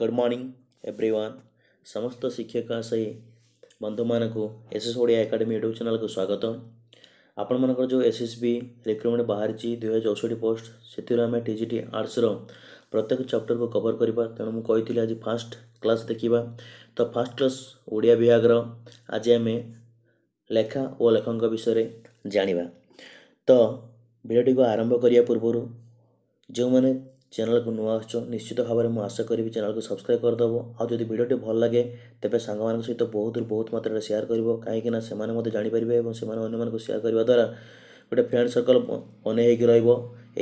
good morning every one ସମସ୍ତ ଶିକ୍ଷକ ସେହି ବନ୍ଧୁମାନଙ୍କୁ S S Odia Academy YouTube ଚ୍ୟାନେଲ୍କୁ ସ୍ୱାଗତ ଆପଣମାନଙ୍କର ଯେଉଁ ଏସ୍ ଏସ୍ ବି ରିକ୍ରୁଟମେଣ୍ଟ ବାହାରିଛି ଦୁଇହଜାର ଚଉଷଠି ପୋଷ୍ଟ ସେଥିରୁ ଆମେ ଟି ଜି ଟି ଆର୍ଟ୍ସର ପ୍ରତ୍ୟେକ ଚାପ୍ଟର୍କୁ କଭର୍ କରିବା ତେଣୁ ମୁଁ କହିଥିଲି ଆଜି ଫାଷ୍ଟ କ୍ଲାସ୍ ଦେଖିବା ତ ଫାଷ୍ଟ କ୍ଲାସ୍ ଓଡ଼ିଆ ବିଭାଗର ଆଜି ଆମେ ଲେଖା ଓ ଲେଖକଙ୍କ ବିଷୟରେ ଜାଣିବା ତ ଭିଡ଼ିଓଟିକୁ ଆରମ୍ଭ କରିବା ପୂର୍ବରୁ ଯେଉଁମାନେ ଚ୍ୟାନେଲ୍କୁ ନୂଆ ଆସିଛ ନିଶ୍ଚିତ ଭାବରେ ମୁଁ ଆଶା କରିବି ଚ୍ୟାନେଲ୍କୁ ସବସ୍କ୍ରାଇବ୍ କରିଦେବ ଆଉ ଯଦି ଭିଡ଼ିଓଟି ଭଲ ଲାଗେ ତେବେ ସାଙ୍ଗମାନଙ୍କ ସହିତ ବହୁତରୁ ବହୁତ ମାତ୍ରାରେ ସେୟାର କରିବ କାହିଁକିନା ସେମାନେ ମଧ୍ୟ ଜାଣିପାରିବେ ଏବଂ ସେମାନେ ଅନ୍ୟମାନଙ୍କୁ ସେୟାର କରିବା ଦ୍ୱାରା ଗୋଟେ ଫ୍ରେଣ୍ଡ ସର୍କଲ୍ ଅନେଇ ହେଇକି ରହିବ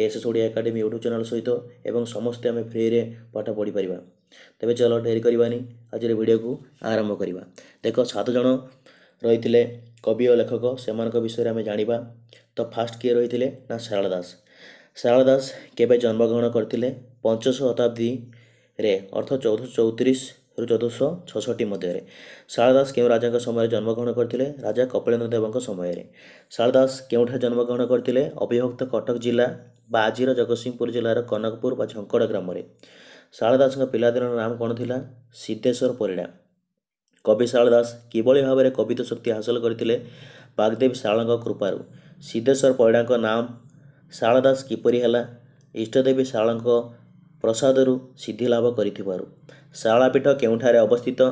S S Odia Academy YouTube channel ସହିତ ଏବଂ ସମସ୍ତେ ଆମେ ଫ୍ରିରେ ପାଠ ପଢ଼ିପାରିବା ତେବେ ଚାଲ ଡେରି କରିବାନି ଆଜିର ଭିଡ଼ିଓକୁ ଆରମ୍ଭ କରିବା ଦେଖ ସାତ ଜଣ ରହିଥିଲେ କବି ଓ ଲେଖକ ସେମାନଙ୍କ ବିଷୟରେ ଆମେ ଜାଣିବା ତ ଫାର୍ଷ୍ଟ କିଏ ରହିଥିଲେ ନା ଶାରଳା ଦାସ ଶାରଳା ଦାସ କେବେ ଜନ୍ମଗ୍ରହଣ କରିଥିଲେ ପଞ୍ଚଶହ ଶତାବ୍ଦୀରେ ଅର୍ଥ ଚଉଦଶହ ଚଉତିରିଶରୁ ଚଉଦଶହ ଛଅଷଠି ମଧ୍ୟରେ ଶାରଳା ଦାସ କେଉଁ ରାଜାଙ୍କ ସମୟରେ ଜନ୍ମଗ୍ରହଣ କରିଥିଲେ ରାଜା କପିଳେନ୍ଦ୍ର ଦେବଙ୍କ ସମୟରେ ଶାରଳା ଦାସ କେଉଁଠାରେ ଜନ୍ମଗ୍ରହଣ କରିଥିଲେ ଅବିଭକ୍ତ କଟକ ଜିଲ୍ଲା ବା ଆଜିର ଜଗତସିଂହପୁର ଜିଲ୍ଲାର କନକପୁର ବା ଝଙ୍କଡ଼ ଗ୍ରାମରେ ଶାରଳା ଦାସଙ୍କ ପିଲାଦିନର ନାମ କ'ଣ ଥିଲା ସିଦ୍ଧେଶ୍ୱର ପରିଡ଼ା କବି ଶାରଳା ଦାସ କିଭଳି ଭାବରେ କବିତା ଶକ୍ତି ହାସଲ କରିଥିଲେ ବାଗଦେବ ଶାରଳାଙ୍କ କୃପାରୁ ସିଦ୍ଧେଶ୍ୱର ପରିଡ଼ାଙ୍କ ନାମ ଶାରଳା ଦାସ କିପରି ହେଲା ଇଷ୍ଟଦେବୀ ଶାରଳାଙ୍କ ପ୍ରସାଦରୁ ସିଦ୍ଧି ଲାଭ କରିଥିବାରୁ ଶାରଳାପୀଠ କେଉଁଠାରେ ଅବସ୍ଥିତ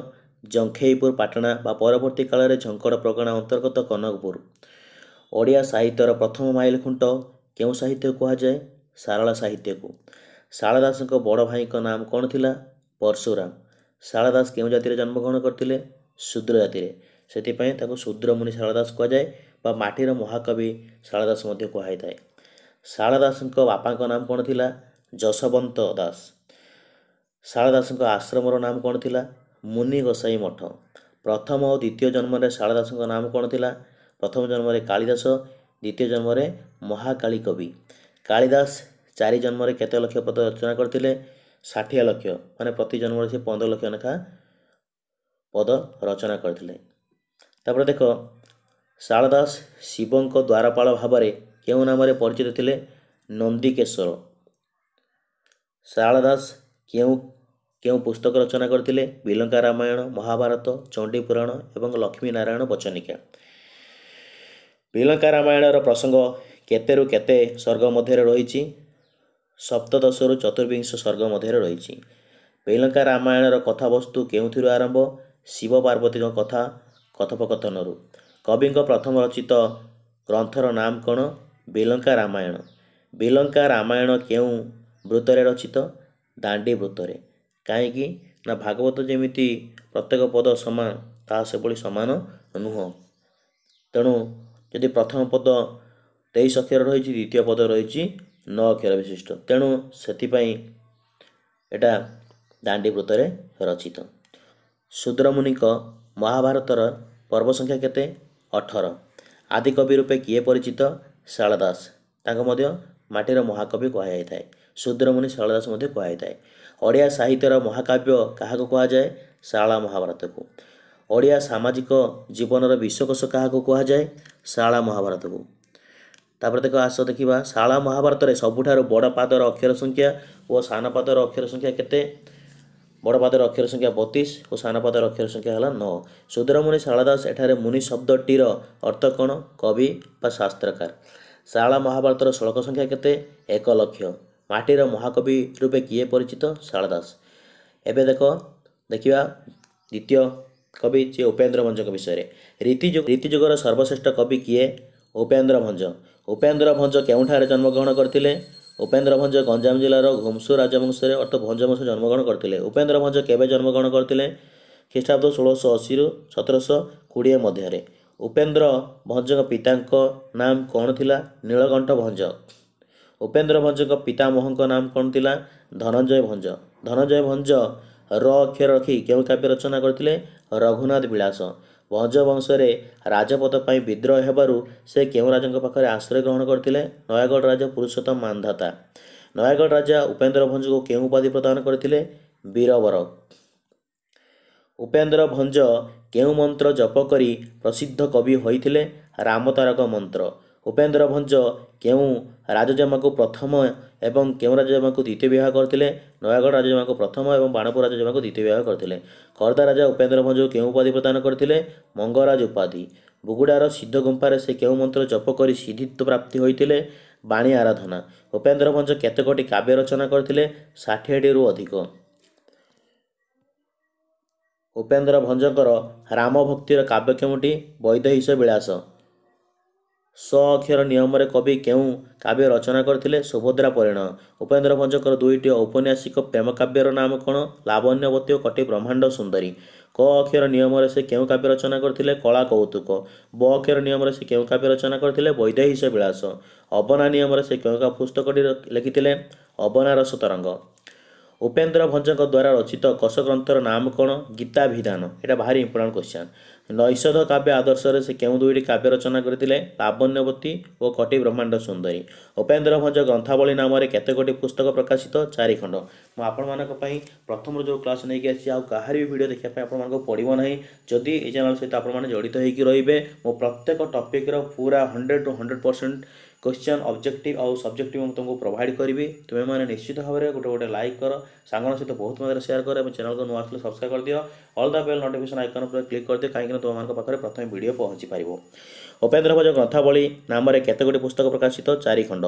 ଜଙ୍ଖେଇପୁର ପାଟଣା ବା ପରବର୍ତ୍ତୀ କାଳରେ ଝଙ୍କଡ଼ ପ୍ରଗଣା ଅନ୍ତର୍ଗତ କନକପୁର ଓଡ଼ିଆ ସାହିତ୍ୟର ପ୍ରଥମ ମାଇଲ ଖୁଣ୍ଟ କେଉଁ ସାହିତ୍ୟ କୁହାଯାଏ ଶାରଳା ସାହିତ୍ୟକୁ ଶାରଳା ଦାସଙ୍କ ବଡ଼ ଭାଇଙ୍କ ନାମ କ'ଣ ଥିଲା ପରଶୁରାମ ଶାରଳା ଦାସ କେଉଁ ଜାତିରେ ଜନ୍ମଗ୍ରହଣ କରିଥିଲେ ଶୂଦ୍ର ଜାତିରେ ସେଥିପାଇଁ ତାକୁ ଶୂଦ୍ରମୁନି ଶାରଳା ଦାସ କୁହାଯାଏ ବା ମାଟିର ମହାକବି ଶାରଳା ଦାସ ମଧ୍ୟ କୁହାଯାଇଥାଏ ଶାରଳା ଦାସଙ୍କ ବାପାଙ୍କ ନାମ କ'ଣ ଥିଲା ଯଶବନ୍ତ ଦାସ ଶାରଳା ଦାସଙ୍କ ଆଶ୍ରମର ନାମ କ'ଣ ଥିଲା ମୁନି ଗୋସାଇ ମଠ ପ୍ରଥମ ଓ ଦ୍ୱିତୀୟ ଜନ୍ମରେ ଶାରଳା ଦାସଙ୍କ ନାମ କ'ଣ ଥିଲା ପ୍ରଥମ ଜନ୍ମରେ କାଳିଦାସ ଦ୍ୱିତୀୟ ଜନ୍ମରେ ମହାକାଳୀ କବି କାଳିଦାସ ଚାରି ଜନ୍ମରେ କେତେ ଲକ୍ଷ ପଦ ରଚନା କରିଥିଲେ ଷାଠିଏ ଲକ୍ଷ ମାନେ ପ୍ରତି ଜନ୍ମରେ ସେ ପନ୍ଦର ଲକ୍ଷ ଲେଖା ପଦ ରଚନା କରିଥିଲେ ତାପରେ ଦେଖ ଶାରଳା ଦାସ ଶିବଙ୍କ ଦ୍ୱାରପାଳ ଭାବରେ କେଉଁ ନାମରେ ପରିଚିତ ଥିଲେ ନନ୍ଦିକେଶ୍ୱର ଶାରଳା ଦାସ କେଉଁ କେଉଁ ପୁସ୍ତକ ରଚନା କରିଥିଲେ ବିଲଙ୍କା ରାମାୟଣ ମହାଭାରତ ଚଣ୍ଡୀ ପୁରାଣ ଏବଂ ଲକ୍ଷ୍ମୀ ନାରାୟଣ ବଚନିକା ବିଲଙ୍କା ରାମାୟଣର ପ୍ରସଙ୍ଗ କେତେରୁ କେତେ ସ୍ୱର୍ଗ ମଧ୍ୟରେ ରହିଛି ସପ୍ତଦଶରୁ ଚତୁର୍ବିଂଶ ସ୍ୱର୍ଗ ମଧ୍ୟରେ ରହିଛି ବିଲଙ୍କା ରାମାୟଣର କଥାବସ୍ତୁ କେଉଁଥିରୁ ଆରମ୍ଭ ଶିବ ପାର୍ବତୀଙ୍କ କଥା କଥୋପକଥନରୁ କବିଙ୍କ ପ୍ରଥମ ରଚିତ ଗ୍ରନ୍ଥର ନାମ କ'ଣ ବିଲଙ୍କା ରାମାୟଣ ବିଲଙ୍କା ରାମାୟଣ କେଉଁ ବୃତ୍ତରେ ରଚିତ ଦାଣ୍ଡି ବୃତ୍ତରେ କାହିଁକି ନା ଭାଗବତ ଯେମିତି ପ୍ରତ୍ୟେକ ପଦ ସମାନ ତାହା ସେଭଳି ସମାନ ନୁହଁ ତେଣୁ ଯଦି ପ୍ରଥମ ପଦ ତେଇଶ ଅକ୍ଷର ରହିଛି ଦ୍ୱିତୀୟ ପଦ ରହିଛି ନଅ ଅକ୍ଷର ବିଶିଷ୍ଟ ତେଣୁ ସେଥିପାଇଁ ଏଇଟା ଦାଣ୍ଡି ବୃତ୍ତରେ ରଚିତ ସୁଦ୍ରମୁନିଙ୍କ ମହାଭାରତର ପର୍ବ ସଂଖ୍ୟା କେତେ ଅଠର ଆଦିକବି ରୂପେ କିଏ ପରିଚିତ ଶାରଳଦାସ ତାଙ୍କୁ ମଧ୍ୟ ମାଟିର ମହାକବି କୁହାଯାଇଥାଏ ଶୂଦ୍ରମୁନି ଶାରଳଦାସ ମଧ୍ୟ କୁହାଯାଇଥାଏ ଓଡ଼ିଆ ସାହିତ୍ୟର ମହାକାବ୍ୟ କାହାକୁ କୁହାଯାଏ ଶାରଳା ମହାଭାରତକୁ ଓଡ଼ିଆ ସାମାଜିକ ଜୀବନର ବିଶ୍ୱକୋଷ କାହାକୁ କୁହାଯାଏ ଶାରଳା ମହାଭାରତକୁ ତାପରେ ଦେଖ ଆସ ଦେଖିବା ଶାରଳା ମହାଭାରତରେ ସବୁଠାରୁ ବଡ଼ ପାଦର ଅକ୍ଷର ସଂଖ୍ୟା ଓ ସାନ ପାଦର ଅକ୍ଷର ସଂଖ୍ୟା କେତେ ବଡ଼ପାଦର ଅକ୍ଷର ସଂଖ୍ୟା ବତିଶ ଓ ସାନପାଦର ଅକ୍ଷର ସଂଖ୍ୟା ହେଲା ନଅ ସୁଦରମୁନି ଶାରଳା ଦାସ ଏଠାରେ ମୁନି ଶବ୍ଦଟିର ଅର୍ଥ କ'ଣ କବି ବା ଶାସ୍ତ୍ରକାର ଶାରଳା ମହାଭାରତର ଶ୍ଳୋକ ସଂଖ୍ୟା କେତେ ଏକ ଲକ୍ଷ ମାଟିର ମହାକବି ରୂପେ କିଏ ପରିଚିତ ଶାରଳା ଦାସ ଏବେ ଦେଖ ଦେଖିବା ଦ୍ୱିତୀୟ କବି ଯିଏ ଉପେନ୍ଦ୍ର ଭଞ୍ଜଙ୍କ ବିଷୟରେ ରୀତିଯୁଗ ରୀତିଯୁଗର ସର୍ବଶ୍ରେଷ୍ଠ କବି କିଏ ଉପେନ୍ଦ୍ର ଭଞ୍ଜ ଉପେନ୍ଦ୍ର ଭଞ୍ଜ କେଉଁଠାରେ ଜନ୍ମଗ୍ରହଣ କରିଥିଲେ ଉପେନ୍ଦ୍ର ଭଞ୍ଜ ଗଞ୍ଜାମ ଜିଲ୍ଲାର ଘୁମସୁ ରାଜବଂଶରେ ଅଟ ଭଞ୍ଜ ବଂଶ ଜନ୍ମଗ୍ରହଣ କରିଥିଲେ ଉପେନ୍ଦ୍ର ଭଞ୍ଜ କେବେ ଜନ୍ମଗ୍ରହଣ କରିଥିଲେ ଖ୍ରୀଷ୍ଟାବ୍ଦ ଷୋହଳଶହ ଅଶୀରୁ ସତରଶହ କୋଡ଼ିଏ ମଧ୍ୟରେ ଉପେନ୍ଦ୍ର ଭଞ୍ଜଙ୍କ ପିତାଙ୍କ ନାମ କ'ଣ ଥିଲା ନୀଳକଣ୍ଠ ଭଞ୍ଜ ଉପେନ୍ଦ୍ର ଭଞ୍ଜଙ୍କ ପିତାମହଙ୍କ ନାମ କ'ଣ ଥିଲା ଧନଞ୍ଜୟ ଭଞ୍ଜ ଧନଞ୍ଜୟ ଭଞ୍ଜ ର ଅକ୍ଷର ରଖି କେଉଁ କାବ୍ୟ ରଚନା କରିଥିଲେ ରଘୁନାଥ ବିଳାସ ବଂଶରେ ରାଜପଦ ପାଇଁ ବିଦ୍ରୋହ ହେବାରୁ ସେ କେଉଁ ରାଜାଙ୍କ ପାଖରେ ଆଶ୍ରୟ ଗ୍ରହଣ କରିଥିଲେ ନୟାଗଡ଼ ରାଜା ପୁରୁଷୋତ୍ତମ ମାନ୍ଧାତା ନୟାଗଡ଼ ରାଜା ଉପେନ୍ଦ୍ର ଭଞ୍ଜକୁ କେଉଁ ଉପାଧି ପ୍ରଦାନ କରିଥିଲେ ବୀରବର ଉପେନ୍ଦ୍ର ଭଞ୍ଜ କେଉଁ ମନ୍ତ୍ର ଜପ କରି ପ୍ରସିଦ୍ଧ କବି ହୋଇଥିଲେ ରାମତାରକ ମନ୍ତ୍ର ଉପେନ୍ଦ୍ର ଭଞ୍ଜ କେଉଁ ରାଜଜମାକୁ ପ୍ରଥମ ଏବଂ କେଉଁ ରାଜା ରାଜାଜେମାଙ୍କୁ ଦ୍ୱିତୀୟ ବିବାହ କରିଥିଲେ ନୟାଗଡ଼ ରାଜାଜେମାଙ୍କୁ ପ୍ରଥମ ଏବଂ ବାଣପୁର ରାଜାଜେମାଙ୍କୁ ଦ୍ୱିତୀୟ ବିବାହ କରିଥିଲେ ଖୋର୍ଦ୍ଧା ରାଜା ଉପେନ୍ଦ୍ର ଭଞ୍ଜ କେଉଁ ଉପାଧି ପ୍ରଦାନ କରିଥିଲେ ମଙ୍ଗରାଜ ଉପାଧି ବୁଗୁଡ଼ାର ସିଦ୍ଧ ଗୁମ୍ଫାରେ ସେ କେଉଁ ମନ୍ତ୍ର ଜପ କରି ସିଦ୍ଧିତ୍ୱ ପ୍ରାପ୍ତି ହୋଇଥିଲେ ବାଣୀ ଆରାଧନା ଉପେନ୍ଦ୍ର ଭଞ୍ଜ କେତେକଟି କାବ୍ୟ ରଚନା କରିଥିଲେ ଷାଠିଏଟିରୁ ଅଧିକ ଉପେନ୍ଦ୍ର ଭଞ୍ଜଙ୍କର ରାମଭକ୍ତିର କାବ୍ୟ କେଉଁଟି ବୈଦହିଷ ବିଳାସ ସ ଅକ୍ଷର ନିୟମରେ କବି କେଉଁ କାବ୍ୟ ରଚନା କରିଥିଲେ ସୁଭଦ୍ରା ପରିଣ ଉପେନ୍ଦ୍ର ଭଞ୍ଜଙ୍କର ଦୁଇଟି ଔପନ୍ୟାସିକ ପ୍ରେମ କାବ୍ୟର ନାମ କ'ଣ ଲାବଣ୍ୟବତୀ ଓ କଟି ବ୍ରହ୍ମାଣ୍ଡ ସୁନ୍ଦରୀ କ ଅକ୍ଷର ନିୟମରେ ସେ କେଉଁ କାବ୍ୟ ରଚନା କରିଥିଲେ କଳା କୌତୁକ ବ ଅକ୍ଷର ନିୟମରେ ସେ କେଉଁ କାବ୍ୟ ରଚନା କରିଥିଲେ ବୈଦେହିଶ ବିଳାସ ଅବନା ନିୟମରେ ସେ କେଉଁ ପୁସ୍ତକଟି ଲେଖିଥିଲେ ଅବନା ରସ ତରଙ୍ଗ ଉପେନ୍ଦ୍ର ଭଞ୍ଜଙ୍କ ଦ୍ୱାରା ରଚିତ କଶ ଗ୍ରନ୍ଥର ନାମ କ'ଣ ଗୀତାଭିଧାନ ଏଇଟା ଭାରି ଇମ୍ପୋର୍ଟାଣ୍ଟ କ୍ୱେଶ୍ଚନ୍ ନୈଷଧ କାବ୍ୟ ଆଦର୍ଶରେ ସେ କେଉଁ ଦୁଇଟି କାବ୍ୟ ରଚନା କରିଥିଲେ ଲାବଣ୍ୟବତୀ ଓ କଟି ବ୍ରହ୍ମାଣ୍ଡ ସୁନ୍ଦରୀ ଉପେନ୍ଦ୍ର ଭଞ୍ଜ ଗ୍ରନ୍ଥାବଳୀ ନାମରେ କେତେଗୋଟି ପୁସ୍ତକ ପ୍ରକାଶିତ ଚାରିଖଣ୍ଡ ମୁଁ ଆପଣମାନଙ୍କ ପାଇଁ ପ୍ରଥମରୁ ଯେଉଁ କ୍ଲାସ୍ ନେଇକି ଆସିଛି ଆଉ କାହାରି ବି ଭିଡ଼ିଓ ଦେଖିବା ପାଇଁ ଆପଣମାନଙ୍କୁ ପଡ଼ିବ ନାହିଁ ଯଦି ଏଇ ଚ୍ୟାନେଲ୍ ସହିତ ଆପଣମାନେ ଜଡ଼ିତ ହୋଇକି ରହିବେ ମୁଁ ପ୍ରତ୍ୟେକ ଟପିକ୍ର ପୁରା hundred to hundred percent question objective ଆଉ ସବଜେକ୍ଟିଭ୍ ମୁଁ ତୁମକୁ ପ୍ରୋଭାଇଡ଼୍ କରିବି ତୁମେମାନେ ନିଶ୍ଚିତ ଭାବରେ ଗୋଟେ ଗୋଟେ ଲାଇକ୍ କର ସାଙ୍ଗମାନଙ୍କ ସହିତ ବହୁତ ମାତ୍ରାରେ ସେୟାର କର ଏବଂ ଚ୍ୟାନେଲକୁ ନୂଆ ଆସିଲେ ସବସ୍କ୍ରାଇବ୍ କରିଦିଅ all the bell notification icon ଉପରେ କ୍ଲିକ୍ କରିଦିଅ କାହିଁକିନା ତୁମମାନଙ୍କ ପାଖରେ ପ୍ରଥମେ ଭିଡ଼ିଓ ପହଞ୍ଚି ପାରିବ ଉପେନ୍ଦ୍ର ଭଞ୍ଜ କଥାବଳୀ ନାମରେ କେତେଗୁଡ଼ିଏ ପୁସ୍ତକ ପ୍ରକାଶିତ ଚାରିଖଣ୍ଡ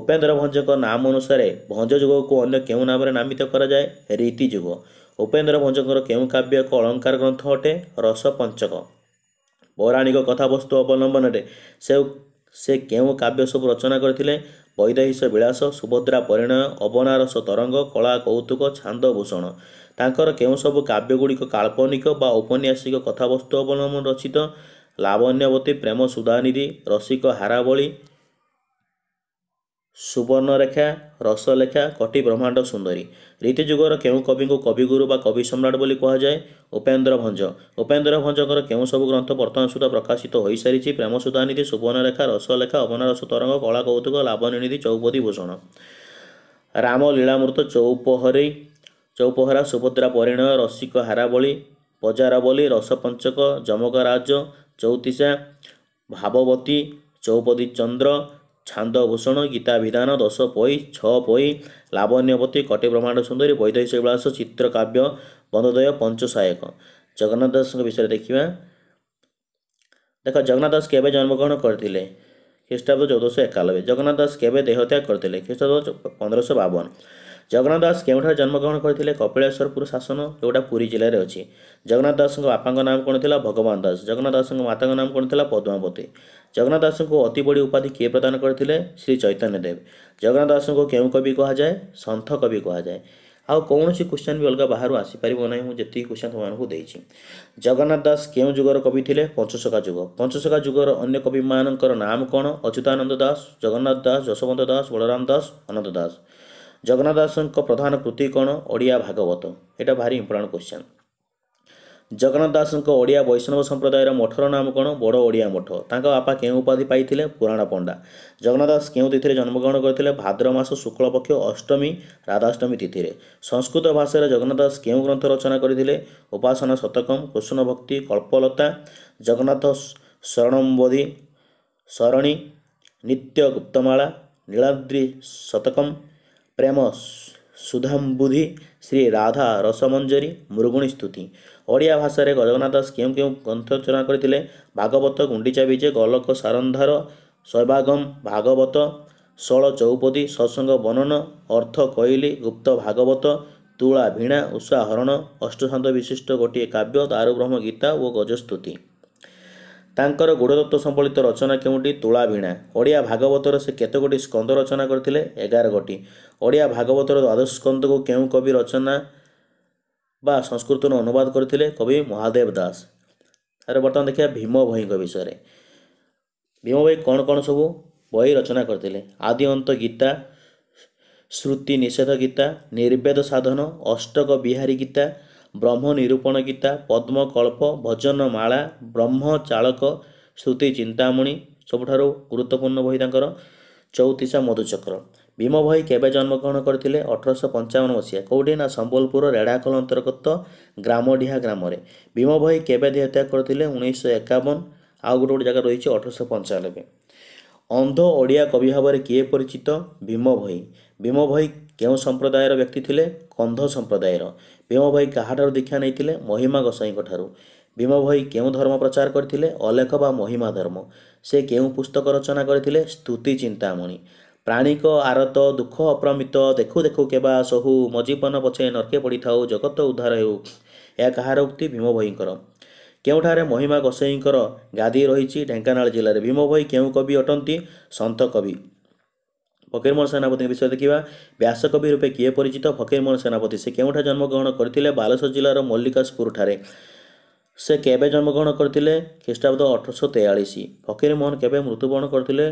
ଉପେନ୍ଦ୍ର ଭଞ୍ଜଙ୍କ ନାମ ଅନୁସାରେ ଭଞ୍ଜ ଯୁଗକୁ ଅନ୍ୟ କେଉଁ ନାମରେ ନାମିତ କରାଯାଏ ରୀତି ଯୁଗ ଉପେନ୍ଦ୍ର ଭଞ୍ଜଙ୍କର କେଉଁ କାବ୍ୟ ଏକ ଅଳଙ୍କାର ଗ୍ରନ୍ଥ ଅଟେ ରସ ପଞ୍ଚକ ପୌରାଣିକ କଥାବସ୍ତୁ ଅବଲମ୍ବନରେ ସେ ସେ କେଉଁ କାବ୍ୟ ସବୁ ରଚନା କରିଥିଲେ ବୈଦହିଷ ବିଳାସ ସୁଭଦ୍ରା ପରିଣୟ ଅବନାରସ ତରଙ୍ଗ କଳା କୌତୁକ ଛାନ୍ଦ ଭୂଷଣ ତାଙ୍କର କେଉଁ ସବୁ କାବ୍ୟଗୁଡ଼ିକ କାଳ୍ପନିକ ବା ଔପନ୍ୟାସିକ କଥାବସ୍ତୁ ଅବଲମ୍ବନ ରଚିତ ଲାବଣ୍ୟବତୀ ପ୍ରେମ ସୁଧାନିଧି ରସିକ ହାରାବଳି ସୁବର୍ଣ୍ଣରେଖା ରସଲେଖା କଟି ବ୍ରହ୍ମାଣ୍ଡ ସୁନ୍ଦରୀ ରୀତି ଯୁଗର କେଉଁ କବିଙ୍କୁ କବିଗୁରୁ ବା କବି ସମ୍ରାଟ ବୋଲି କୁହାଯାଏ ଉପେନ୍ଦ୍ର ଭଞ୍ଜ ଉପେନ୍ଦ୍ର ଭଞ୍ଜଙ୍କର କେଉଁ ସବୁ ଗ୍ରନ୍ଥ ବର୍ତ୍ତମାନ ସୁଦ୍ଧା ପ୍ରକାଶିତ ହୋଇସାରିଛି ପ୍ରେମସୁଧାନିଧି ସୁବର୍ଣ୍ଣରେଖା ରସଲେଖା ଅବନାରସ ତରଙ୍ଗ କଳା କୌତୁକ ନିଧି ଚୌପଦୀ ଭୂଷଣ ରାମ ଲୀଳାମୃତ ଚୌପହରୀ ଚୌପହରା ସୁଭଦ୍ରା ପରିଣୟ ରସିକ ହାରାବଳି ହାରାବଳୀ ପଜାରାବଳୀ ରସପଞ୍ଚକ ଯମକରାଜ ଚୌତିଷା ଭାବବତୀ ଚୌପଦୀ ଚନ୍ଦ୍ର ଛାନ୍ଦଭୂଷଣ ଗୀତାଭିଧାନ ଦଶ ପଇ ଛଅ ପଇ ଲାବଣ୍ୟବତୀ କଟେ ବ୍ରହ୍ମାଣ୍ଡ ସୁନ୍ଦରୀ ବୈଦେଶିକ ବିଳାସ ଚିତ୍ରକାବ୍ୟ ବନ୍ଧୋଦୟ ପଞ୍ଚସାୟକ ଜଗନ୍ନାଥ ଦାସଙ୍କ ବିଷୟରେ ଦେଖିବା ଦେଖ ଜଗନ୍ନାଥ ଦାସ କେବେ ଜନ୍ମଗ୍ରହଣ କରିଥିଲେ ଖ୍ରୀଷ୍ଟାବ୍ଦ ଚଉଦଶହ ଏକାନବେ ଜଗନ୍ନାଥ ଦାସ କେବେ ଦେହତ୍ୟାଗ କରିଥିଲେ ଖ୍ରୀଷ୍ଟାବ୍ଦ ପନ୍ଦରଶହ ବାବନ ଜଗନ୍ନାଥ ଦାସ କେଉଁଠାରେ ଜନ୍ମଗ୍ରହଣ କରିଥିଲେ କପିଳେଶ୍ୱରପୁର ଶାସନ ଯେଉଁଟା ପୁରୀ ଜିଲ୍ଲାରେ ଅଛି ଜଗନ୍ନାଥ ଦାସଙ୍କ ବାପାଙ୍କ ନାମ କ'ଣ ଥିଲା ଭଗବାନ ଦାସ ଜଗନ୍ନାଥ ଦାସଙ୍କ ମାତାଙ୍କ ନାମ କ'ଣ ଥିଲା ପଦ୍ମାବତୀ ଜଗନ୍ନାଥ ଦାସଙ୍କୁ ଅତି ବଡ଼ି ଉପାଧି କିଏ ପ୍ରଦାନ କରିଥିଲେ ଶ୍ରୀ ଚୈତନ୍ୟ ଦେବ ଜଗନ୍ନାଥ ଦାସଙ୍କୁ କେଉଁ କବି କୁହାଯାଏ ସନ୍ଥ କବି କୁହାଯାଏ ଆଉ କୌଣସି କ୍ୱେଶ୍ଚନ୍ ବି ଅଲଗା ବାହାରୁ ଆସିପାରିବ ନାହିଁ ମୁଁ ଯେତିକି କ୍ୱେଶ୍ଚନ୍ ସେମାନଙ୍କୁ ଦେଇଛି ଜଗନ୍ନାଥ ଦାସ କେଉଁ ଯୁଗର କବି ଥିଲେ ପଞ୍ଚଶକା ଯୁଗ ପଞ୍ଚଶକା ଯୁଗର ଅନ୍ୟ କବିମାନଙ୍କର ନାମ କ'ଣ ଅଚ୍ୟୁତାନନ୍ଦ ଦାସ ଜଗନ୍ନାଥ ଦାସ ଯଶବନ୍ତ ଦାସ ବଳରାମ ଦାସ ଅନନ୍ତ ଦାସ ଜଗନ୍ନାଥ ଦାସଙ୍କ ପ୍ରଧାନ କୃତି କ'ଣ ଓଡ଼ିଆ ଭାଗବତ ଏଇଟା ଭାରି ଇମ୍ପୋର୍ଟାଣ୍ଟ କ୍ୱେଶ୍ଚନ୍ ଜଗନ୍ନାଥ ଦାସଙ୍କ ଓଡ଼ିଆ ବୈଷ୍ଣବ ସମ୍ପ୍ରଦାୟର ମଠର ନାମ କ'ଣ ବଡ଼ ଓଡ଼ିଆ ମଠ ତାଙ୍କ ବାପା କେଉଁ ଉପାଧି ପାଇଥିଲେ ପୁରାଣ ପଣ୍ଡା ଜଗନ୍ନାଥ ଦାସ କେଉଁ ତିଥିରେ ଜନ୍ମଗ୍ରହଣ କରିଥିଲେ ଭାଦ୍ର ମାସ ଶୁକ୍ଳପକ୍ଷ ଅଷ୍ଟମୀ ରାଧାଷ୍ଟମୀ ତିଥିରେ ସଂସ୍କୃତ ଭାଷାରେ ଜଗନ୍ନାଥ ଦାସ କେଉଁ ଗ୍ରନ୍ଥ ରଚନା କରିଥିଲେ ଉପାସନା ଶତକମ୍ କୃଷ୍ଣ ଭକ୍ତି କଳ୍ପଲତା ଜଗନ୍ନାଥ ଶରଣମ୍ବଧି ଶରଣୀ ନିତ୍ୟ ଗୁପ୍ତମାଳା ନୀଳାଦ୍ରି ଶତକମ୍ ପ୍ରେମ ସୁଧାମ୍ବୁଧି ଶ୍ରୀ ରାଧା ରସମଞ୍ଜରୀ ମୃଗୁଣୀ ସ୍ତୁତି ଓଡ଼ିଆ ଭାଷାରେ ଗଜଗନ୍ନାଥ ଦାସ କେଉଁ କେଉଁ ଗ୍ରନ୍ଥ ରଚନା କରିଥିଲେ ଭାଗବତ ଗୁଣ୍ଡିଚା ବିଜେ ଗୋଲକ ସାରନ୍ଧାର ସୈବାଗମ ଭାଗବତ ଷୋଳ ଚୌପଦୀ ସତ୍ସଙ୍ଗ ବନନ ଅର୍ଥ କୋଇଲି ଗୁପ୍ତ ଭାଗବତ ତୁଳା ଭିଣା ଉଷା ହରଣ ଅଷ୍ଟଶାନ୍ତ ବିଶିଷ୍ଟ ଗୋଟିଏ କାବ୍ୟ ଦାରୁବ୍ରହ୍ମ ଗୀତା ଓ ଗଜସ୍ତୁତି ତାଙ୍କର ଗୁଡ଼ଦତ୍ତ ସମ୍ବଳିତ ରଚନା କେଉଁଟି ତୁଳାବୀଣା ଓଡ଼ିଆ ଭାଗବତର ସେ କେତେ କେତେଗୋଟି ସ୍କନ୍ଦ ରଚନା କରିଥିଲେ ଏଗାର ଗୋଟି ଓଡ଼ିଆ ଭାଗବତର ଦ୍ୱାଦଶ ସ୍କନ୍ଦକୁ କେଉଁ କବି ରଚନା ବା ସଂସ୍କୃତରୁ ଅନୁବାଦ କରିଥିଲେ କବି ମହାଦେବ ଦାସ ତାହେଲେ ବର୍ତ୍ତମାନ ଦେଖିବା ଭୀମ ଭୋଇଙ୍କ ବିଷୟରେ ଭୀମ ଭାଇ କ'ଣ କ'ଣ ସବୁ ବହି ରଚନା କରିଥିଲେ ଆଦି ଅନ୍ତ ଗୀତା ଶ୍ରୁତି ନିଷେଧ ଗୀତା ନିର୍ବେଦ ସାଧନ ଅଷ୍ଟକ ବିହାରୀ ଗୀତା ବ୍ରହ୍ମ ନିରୂପଣ ଗୀତା ପଦ୍ମକଳ୍ପ ଭଜନ ମାଳା ବ୍ରହ୍ମ ଚାଳକ ଶ୍ରୁତି ଚିନ୍ତାମଣି ସବୁଠାରୁ ଗୁରୁତ୍ୱପୂର୍ଣ୍ଣ ବହି ତାଙ୍କର ଚଉତିଶା ମଧୁଚକ୍ର ଭୀମ ଭୋଇ କେବେ ଜନ୍ମଗ୍ରହଣ କରିଥିଲେ ଅଠରଶହ ପଞ୍ଚାବନ ମସିହା କେଉଁଠି ନା ସମ୍ବଲପୁର ରେଢ଼ାଖଲ ଅନ୍ତର୍ଗତ ଗ୍ରାମଡିହା ଗ୍ରାମରେ ଭୀମ ଭୋଇ କେବେ ଦେହତ୍ୟାଗ କରିଥିଲେ ଉଣେଇଶହ ଏକାବନ ଆଉ ଗୋଟେ ଗୋଟେ ଜାଗା ରହିଛି ଅଠରଶହ ପଞ୍ଚାନବେ ଅନ୍ଧ ଓଡ଼ିଆ କବି ଭାବରେ କିଏ ପରିଚିତ ଭୀମ ଭୋଇ ଭୀମ ଭାଇ କେଉଁ ସମ୍ପ୍ରଦାୟର ବ୍ୟକ୍ତି ଥିଲେ କନ୍ଧ ସମ୍ପ୍ରଦାୟର ଭୀମ ଭୋଇ କାହାଠାରୁ ଦୀକ୍ଷା ନେଇଥିଲେ ମହିମା ଗୋସାଇଙ୍କଠାରୁ ଭୀମ ଭୋଇ କେଉଁ ଧର୍ମ ପ୍ରଚାର କରିଥିଲେ ଅଲେଖ ବା ମହିମା ଧର୍ମ ସେ କେଉଁ ପୁସ୍ତକ ରଚନା କରିଥିଲେ ସ୍ତୁତି ଚିନ୍ତାମଣି ପ୍ରାଣୀଙ୍କ ଆରତ ଦୁଃଖ ଅପ୍ରମିତ ଦେଖୁ ଦେଖୁ କେବା ସହୁ ମୋ ଜୀବନ ପଛେ ନର୍କେ ପଡ଼ିଥାଉ ଜଗତ ଉଦ୍ଧାର ହେଉ ଏହା କାହାର ଉକ୍ତି ଭୀମ ଭୋଇଙ୍କର କେଉଁଠାରେ ମହିମା ଗୋସେଇଙ୍କର ଗାଦି ରହିଛି ଢେଙ୍କାନାଳ ଜିଲ୍ଲାରେ ଭୀମ ଭୋଇ କେଉଁ କବି ଅଟନ୍ତି ସନ୍ଥ କବି ଫକୀରମୋହନ ସେନାପତିଙ୍କ ବିଷୟରେ ଦେଖିବା ବ୍ୟାସକବି ରୂପେ କିଏ ପରିଚିତ ଫକୀରମୋହନ ସେନାପତି ସେ କେଉଁଠାରେ ଜନ୍ମଗ୍ରହଣ କରିଥିଲେ ବାଲେଶ୍ୱର ଜିଲ୍ଲାର ମଲ୍ଲିକାସପୁରଠାରେ ସେ କେବେ ଜନ୍ମଗ୍ରହଣ କରିଥିଲେ ଖ୍ରୀଷ୍ଟାବ୍ଦ ଅଠରଶହ ତେୟାଳିଶ ଫକୀରମୋହନ କେବେ ମୃତ୍ୟୁବରଣ କରିଥିଲେ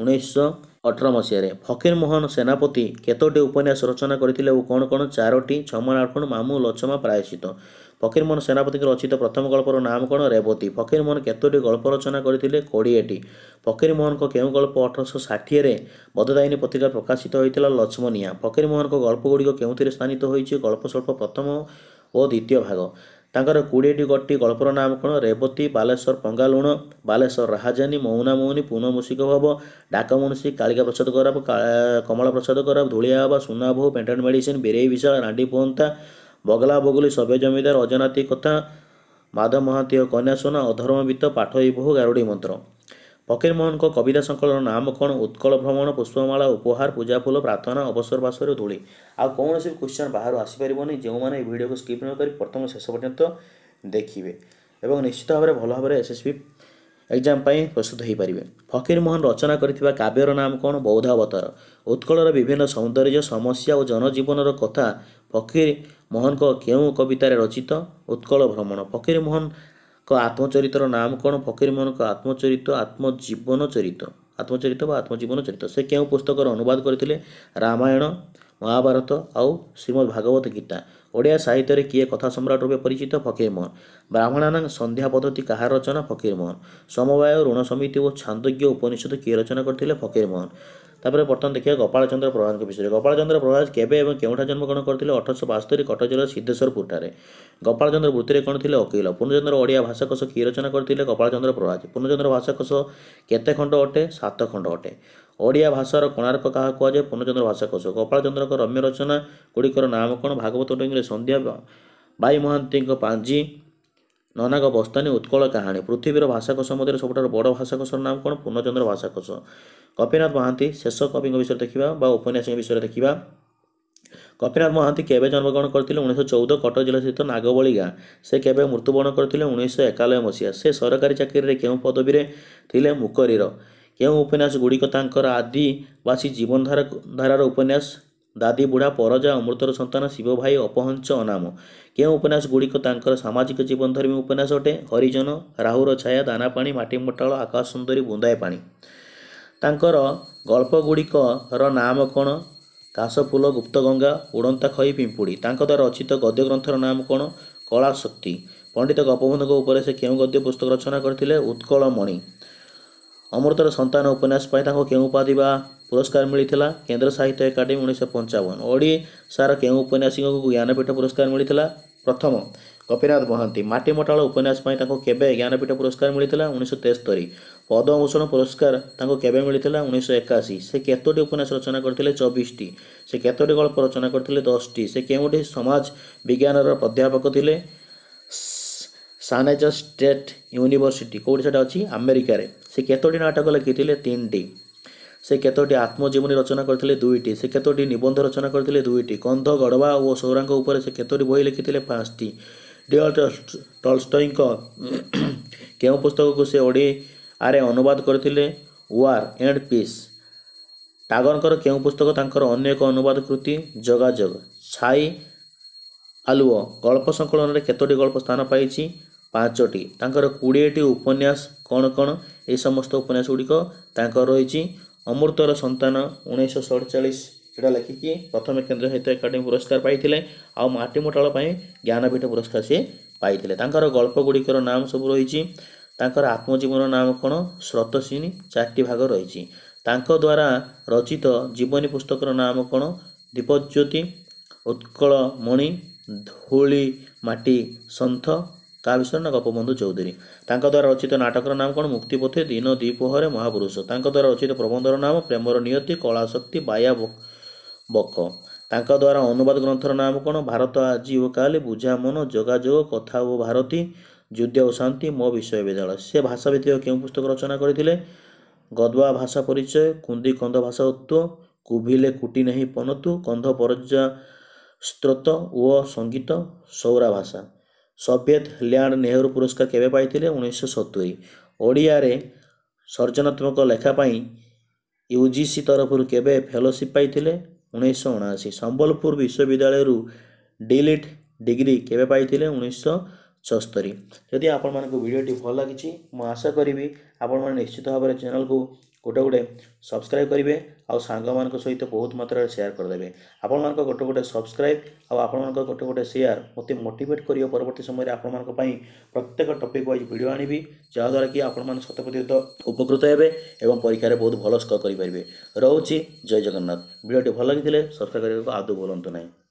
ଉଣେଇଶହ ଅଠର ମସିହାରେ ଫକୀରମୋହନ ସେନାପତି କେତୋଟି ଉପନ୍ୟାସ ରଚନା କରିଥିଲେ ଓ କ'ଣ କ'ଣ ଚାରୋଟି ଛମାଣ ଆଠଗୁଣ ମାମୁଁ ଲଛମା ପ୍ରାୟଶିତ ଫକୀରମୋହନ ସେନାପତିଙ୍କ ରଚିତ ପ୍ରଥମ ଗଳ୍ପର ନାମ କ'ଣ ରେବତୀ ଫକୀରମୋହନ କେତୋଟି ଗଳ୍ପ ରଚନା କରିଥିଲେ କୋଡ଼ିଏଟି ଫକୀରମୋହନଙ୍କ କେଉଁ ଗଳ୍ପ ଅଠରଶହ ଷାଠିଏରେ ବଦଦାୟିନୀ ପତ୍ରିକା ପ୍ରକାଶିତ ହୋଇଥିଲା ଲଛମନିଆ ଫକୀରମୋହନଙ୍କ ଗଳ୍ପଗୁଡ଼ିକ କେଉଁଥିରେ ସ୍ଥାନିତ ହୋଇଛି ଗଳ୍ପସ୍ୱଳ୍ପ ପ୍ରଥମ ଓ ଦ୍ୱିତୀୟ ଭାଗ ତାଙ୍କର କୋଡ଼ିଏଟି ଗୋଟି ଗଳ୍ପର ନାମ କ'ଣ ରେବତୀ ବାଲେଶ୍ୱର ପଙ୍ଗାଲୁଣ ବାଲେଶ୍ୱର ରାହାଜାନୀ ମୌନା ମୌନୀ ପୁନଃମୂଷିକ ଭାବ ଡାକମୁଣୀଷୀ କାଳିକା ପ୍ରସାଦ କରାପ କମଳା ପ୍ରସାଦ କରାପ ଧୂଳିଆ ହବା ସୁନା ବୋହୁ ପେଣ୍ଟେଣ୍ଟ ମେଡ଼ିସିନ ବିରେଇ ବିଶାଳ ରାଣ୍ଡି ପୁଅନ୍ତା ବଗଲା ବଗୁଲି ସଭ୍ୟ ଜମିଦାର ଅଜନାତି କଥା ମାଧ ମହାନ୍ତି କନ୍ୟା ସୁନା ଅଧର୍ମବିତ୍ତ ପାଠ ବିଭୋ ଗାରୁଡ଼ି ମନ୍ତ୍ର ଫକୀରମୋହନଙ୍କ କବିତା ସଂକଳନ ନାମ କ'ଣ ଉତ୍କଳ ଭ୍ରମଣ ପୁଷ୍ପମାଳା ଉପହାର ପୂଜାଫୁଲ ପ୍ରାର୍ଥନା ଅବସର ଅବସରବାସରେ ଧୂଳି ଆଉ କୌଣସି ବି କ୍ୱେଶ୍ଚନ୍ ବାହାରୁ ଆସିପାରିବନି ଯେଉଁମାନେ ଏହି ଭିଡ଼ିଓକୁ ସ୍କିପ୍ ନ କରି ପ୍ରଥମ ଶେଷ ପର୍ଯ୍ୟନ୍ତ ଦେଖିବେ ଏବଂ ନିଶ୍ଚିତ ଭାବରେ ଭଲ ଭାବରେ ଏସ୍ ଏସ୍ ବି ଏକ୍ଜାମ୍ ପାଇଁ ପ୍ରସ୍ତୁତ ହୋଇପାରିବେ ଫକୀରମୋହନ ରଚନା କରିଥିବା କାବ୍ୟର ନାମ କ'ଣ ବୌଦ୍ଧ ଅବତାର ଉତ୍କଳର ବିଭିନ୍ନ ସୌନ୍ଦର୍ଯ୍ୟ ସମସ୍ୟା ଓ ଜନଜୀବନର କଥା ଫକୀର ମୋହନଙ୍କ କେଉଁ କବିତାରେ ରଚିତ ଉତ୍କଳ ଭ୍ରମଣ ଫକୀରମୋହନ ଙ୍କ ଆତ୍ମଚରିତର ନାମ କ'ଣ ଫକୀରମୋହନଙ୍କ ଆତ୍ମଚରିତ ଆତ୍ମଜୀବନ ଚରିତ ଆତ୍ମଚରିତ ବା ଆତ୍ମଜୀବନ ଚରିତ ସେ କେଉଁ ପୁସ୍ତକର ଅନୁବାଦ କରିଥିଲେ ରାମାୟଣ ମହାଭାରତ ଆଉ ଶ୍ରୀମଦ୍ ଭାଗବତ ଗୀତା ଓଡ଼ିଆ ସାହିତ୍ୟରେ କିଏ କଥା ସମ୍ରାଟ ରୂପେ ପରିଚିତ ଫକୀରମୋହନ ବ୍ରାହ୍ମଣାନା ସନ୍ଧ୍ୟା ପଦ୍ଧତି କାହାର ରଚନା ଫକୀରମୋହନ ସମବାୟ ଋଣ ସମିତି ଓ ଛାନ୍ଦଜ୍ଞ ଉପନିଷଦ କିଏ ରଚନା କରିଥିଲେ ଫକୀରମୋହନ ତାପରେ ବର୍ତ୍ତମାନ ଦେଖିବା ଗୋପାଳ ଚନ୍ଦ୍ର ପ୍ରଭାତଙ୍କ ବିଷୟରେ ଗୋପାଳ ଚନ୍ଦ୍ର ପ୍ରଭାତ କେବେ ଏବଂ କେଉଁଠାରେ ଜନ୍ମଗ୍ରହଣ କରିଥିଲେ ଅଠରଶହ ବାସ୍ତରୀ କଟକ ଜିଲ୍ଲାର ସିଦ୍ଧେଶ୍ୱରପୁରଠାରେ ଗୋପାଳ ଚନ୍ଦ୍ର ବୃତ୍ତିରେ କ'ଣ ଥିଲେ ଓକିଲ ପୂର୍ଣ୍ଣଚନ୍ଦ୍ର ଓଡ଼ିଆ ଭାଷାକୋଷ କି ରଚନା କରିଥିଲେ ଗୋପାଳ ଚନ୍ଦ୍ର ପ୍ରଭାତ ପୂର୍ଣ୍ଣଚନ୍ଦ୍ର ଭାଷାକୋଷ କେତେ ଖଣ୍ଡ ଅଟେ ସାତ ଖଣ୍ଡ ଅଟେ ଓଡ଼ିଆ ଭାଷାର କୋଣାର୍କ କାହା କୁହାଯାଏ ପୂର୍ଣ୍ଣଚନ୍ଦ୍ର ଭାଷାକୋଷ ଗୋପାଳ ଚନ୍ଦ୍ରଙ୍କ ରମ୍ୟ ରଚନା ଗୁଡ଼ିକର ନାମ କ'ଣ ଭାଗବତ ଟଙ୍ଗିରେ ସନ୍ଧ୍ୟା ବାଇ ମହାନ୍ତିଙ୍କ ପାଞ୍ଜି ନନାଙ୍କ ବସ୍ତାନୀ ଉତ୍କଳ କାହାଣୀ ପୃଥିବୀର ଭାଷାକୋଷ ମଧ୍ୟରେ ସବୁଠାରୁ ବଡ଼ ଭାଷାକୋଷର ନାମ କ'ଣ ପୂର୍ଣ୍ଣଚନ୍ଦ୍ର ଭାଷାକୋଷ କପିନାଥ ମହାନ୍ତି ଶେଷ କବିଙ୍କ ବିଷୟରେ ଦେଖିବା ବା ଉପନ୍ୟାସଙ୍କ ବିଷୟରେ ଦେଖିବା କପିନାଥ ମହାନ୍ତି କେବେ ଜନ୍ମଗ୍ରହଣ କରିଥିଲେ ଉଣେଇଶହ ଚଉଦ କଟକ ଜିଲ୍ଲା ସ୍ଥିତ ନାଗବଳି ଗାଁ ସେ କେବେ ମୃତ୍ୟୁବରଣ କରିଥିଲେ ଉଣେଇଶହ ଏକାନବେ ମସିହା ସେ ସରକାରୀ ଚାକିରିରେ କେଉଁ ପଦବୀରେ ଥିଲେ ମୁକରିର କେଉଁ ଉପନ୍ୟାସ ଗୁଡ଼ିକ ତାଙ୍କର ଆଦିବାସୀ ଜୀବନଧାରା ଧାରାର ଉପନ୍ୟାସ ଦାଦି ବୁଢ଼ା ପରଜା ଅମୃତର ସନ୍ତାନ ଶିବ ଭାଇ ଅପହଞ୍ଚ ଅନାମ କେଉଁ ଉପନ୍ୟାସ ଗୁଡ଼ିକ ତାଙ୍କର ସାମାଜିକ ଜୀବନଧର୍ମୀ ଉପନ୍ୟାସ ଅଟେ ହରିଜନ ରାହୁର ଛାୟା ଦାନାପାଣି ମାଟି ମୋଟାଳ ଆକାଶ ସୁନ୍ଦରୀ ବୁନ୍ଦାଏ ପାଣି ତାଙ୍କର ଗଳ୍ପଗୁଡ଼ିକର ନାମ କ'ଣ କାଶଫୁଲ ଗୁପ୍ତଗଙ୍ଗା ଉଡ଼ନ୍ତା ଖଇ ପିମ୍ପୁଡ଼ି ତାଙ୍କ ଦ୍ୱାରା ରଚିତ ଗଦ୍ୟ ଗ୍ରନ୍ଥର ନାମ କ'ଣ କଳା ଶକ୍ତି ପଣ୍ଡିତ ଗୋପବନ୍ଧୁଙ୍କ ଉପରେ ସେ କେଉଁ ଗଦ୍ୟ ପୁସ୍ତକ ରଚନା କରିଥିଲେ ଉତ୍କଳ ମଣି ଅମୃତର ସନ୍ତାନ ଉପନ୍ୟାସ ପାଇଁ ତାଙ୍କୁ କେଉଁ ଉପାଧି ବା ପୁରସ୍କାର ମିଳିଥିଲା କେନ୍ଦ୍ର ସାହିତ୍ୟ ଏକାଡେମୀ ଉଣେଇଶହ ପଞ୍ଚାବନ ଓଡ଼ିଶାର କେଉଁ ଉପନ୍ୟାସିକଙ୍କୁ ଜ୍ଞାନପୀଠ ପୁରସ୍କାର ମିଳିଥିଲା ପ୍ରଥମ କପିନାଥ ମହାନ୍ତି ମାଟି ମଟାଳ ଉପନ୍ୟାସ ପାଇଁ ତାଙ୍କୁ କେବେ ଜ୍ଞାନପୀଠ ପୁରସ୍କାର ମିଳିଥିଲା ଉଣେଇଶହ ତେସ୍ତରୀ ପଦ୍ମଭୂଷଣ ପୁରସ୍କାର ତାଙ୍କୁ କେବେ ମିଳିଥିଲା ଉଣେଇଶହ ଏକାଅଶୀ ସେ କେତୋଟି ଉପନ୍ୟାସ ରଚନା କରିଥିଲେ ଚବିଶଟି ସେ କେତୋଟି ଗଳ୍ପ ରଚନା କରିଥିଲେ ଦଶଟି ସେ କେଉଁଟି ସମାଜ ବିଜ୍ଞାନର ଅଧ୍ୟାପକ ଥିଲେ ସାନଏଜର୍ ଷ୍ଟେଟ୍ ୟୁନିଭର୍ସିଟି କେଉଁଠି ସେଇଟା ଅଛି ଆମେରିକାରେ ସେ କେତୋଟି ନାଟକ ଲେଖିଥିଲେ ତିନିଟି ସେ କେତୋଟି ଆତ୍ମଜୀବନୀ ରଚନା କରିଥିଲେ ଦୁଇଟି ସେ କେତୋଟି ନିବନ୍ଧ ରଚନା କରିଥିଲେ ଦୁଇଟି କନ୍ଧ ଗଡ଼ବା ଓ ସୌରାଙ୍କ ଉପରେ ସେ କେତୋଟି ବହି ଲେଖିଥିଲେ ପାଞ୍ଚଟି ଡିଅଲ ଟଲଷ୍ଟଇଙ୍କ କେଉଁ ପୁସ୍ତକକୁ ସେ ଓଡ଼ିଆରେ ଅନୁବାଦ କରିଥିଲେ ୱାର୍ ଏଣ୍ଡ ପିସ୍ ଟାଗରଙ୍କର କେଉଁ ପୁସ୍ତକ ତାଙ୍କର ଅନ୍ୟ ଏକ ଅନୁବାଦ କୃତି ଯୋଗାଯୋଗ ଛାଇ ଆଲୁଅ ଗଳ୍ପ ସଂକଳନରେ କେତୋଟି ଗଳ୍ପ ସ୍ଥାନ ପାଇଛି ପାଞ୍ଚଟି ତାଙ୍କର କୋଡ଼ିଏଟି ଉପନ୍ୟାସ କ'ଣ କ'ଣ ଏ ସମସ୍ତ ଉପନ୍ୟାସ ଗୁଡ଼ିକ ତାଙ୍କର ରହିଛି ଅମୃତର ସନ୍ତାନ ଉଣେଇଶହ ସଡ଼ଚାଳିଶ ସେଇଟା ଲେଖିକି ପ୍ରଥମେ କେନ୍ଦ୍ର ସାହିତ୍ୟ ଏକାଡେମୀ ପୁରସ୍କାର ପାଇଥିଲେ ଆଉ ମାଟି ମୋଟାଳ ପାଇଁ ଜ୍ଞାନପୀଠ ପୁରସ୍କାର ସିଏ ପାଇଥିଲେ ତାଙ୍କର ଗଳ୍ପ ଗୁଡ଼ିକର ନାମ ସବୁ ରହିଛି ତାଙ୍କର ଆତ୍ମଜୀବନର ନାମ କ'ଣ ସ୍ରତସିନୀ ଚାରିଟି ଭାଗ ରହିଛି ତାଙ୍କ ଦ୍ୱାରା ରଚିତ ଜୀବନୀ ପୁସ୍ତକର ନାମ କ'ଣ ଦୀପଜ୍ୟୋତି ଉତ୍କଳ ମଣି ଧୂଳି ମାଟି ସନ୍ଥ ତା ବିଷୟରେ ନା ଗୋପବନ୍ଧୁ ଚୌଧୁରୀ ତାଙ୍କ ଦ୍ୱାରା ରଚିତ ନାଟକର ନାମ କ'ଣ ମୁକ୍ତିପଥେ ଦିନ ଦ୍ୱିପହରେ ମହାପୁରୁଷ ତାଙ୍କ ଦ୍ୱାରା ରଚିତ ପ୍ରବନ୍ଧର ନାମ ପ୍ରେମର ନିୟତି କଳାଶକ୍ତି ବାୟା ବକ ତାଙ୍କ ଦ୍ୱାରା ଅନୁବାଦ ଗ୍ରନ୍ଥର ନାମ କ'ଣ ଭାରତ ଆଜି ଓ କାଲି ବୁଝା ମନ ଯୋଗାଯୋଗ କଥା ଓ ଭାରତୀ ଯୁଦ୍ଧ ଓ ଶାନ୍ତି ମୋ ବିଶ୍ୱବିଦ୍ୟାଳୟ ସେ ଭାଷା ଭିତ୍ତିକ କେଉଁ ପୁସ୍ତକ ରଚନା କରିଥିଲେ ଗଦବା ଭାଷା ପରିଚୟ କୁନ୍ଦି କନ୍ଧ ଭାଷା ତତ୍ତ୍ୱ କୁଭିଲେ କୁଟି ନାହିଁ ପନତୁ କନ୍ଧ ପରଜା ସ୍ତ୍ରୋତ ଓ ସଙ୍ଗୀତ ସୌରା ଭାଷା ସଭ୍ୟତ ଲ୍ୟାଣ୍ଡ ନେହେରୁ ପୁରସ୍କାର କେବେ ପାଇଥିଲେ ଉଣେଇଶହ ସତୁରି ଓଡ଼ିଆରେ ସର୍ଜନାତ୍ମକ ଲେଖା ପାଇଁ ୟୁ ଜି ସି ତରଫରୁ କେବେ ଫେଲୋସିପ୍ ପାଇଥିଲେ ଉଣେଇଶହ ଅଣାଅଶୀ ସମ୍ବଲପୁର ବିଶ୍ୱବିଦ୍ୟାଳୟରୁ ଡିଲିଟ୍ ଡିଗ୍ରୀ କେବେ ପାଇଥିଲେ ଉଣେଇଶହ ଛସ୍ତରୀ ଯଦି ଆପଣମାନଙ୍କୁ ଭିଡ଼ିଓଟି ଭଲ ଲାଗିଛି ମୁଁ ଆଶା କରିବି ଆପଣମାନେ ନିଶ୍ଚିତ ଭାବରେ ଚ୍ୟାନେଲକୁ ଗୋଟେ ଗୋଟେ ସବସ୍କ୍ରାଇବ୍ କରିବେ ଆଉ ସାଙ୍ଗମାନଙ୍କ ସହିତ ବହୁତ ମାତ୍ରାରେ ସେୟାର କରିଦେବେ ଆପଣମାନଙ୍କ ଗୋଟେ ଗୋଟେ ସବସ୍କ୍ରାଇବ୍ ଆଉ ଆପଣମାନଙ୍କ ଗୋଟେ ଗୋଟେ ସେୟାର ମୋତେ ମୋଟିଭେଟ୍ କରିବ ପରବର୍ତ୍ତୀ ସମୟରେ ଆପଣମାନଙ୍କ ପାଇଁ ପ୍ରତ୍ୟେକ ଟପିକ୍ ୱାଇଜ୍ ଭିଡ଼ିଓ ଆଣିବି ଯାହାଦ୍ୱାରା କି ଆପଣମାନେ ଶତପ୍ରତିଶତ ଉପକୃତ ହେବେ ଏବଂ ପରୀକ୍ଷାରେ ବହୁତ ଭଲ ସ୍କୋର କରିପାରିବେ ରହୁଛି ଜୟ ଜଗନ୍ନାଥ ଭିଡ଼ିଓଟି ଭଲ ଲାଗିଥିଲେ ସବସ୍କ୍ରାଇବ୍ କରିବାକୁ ଆଦୌ ଭୁଲନ୍ତୁ ନାହିଁ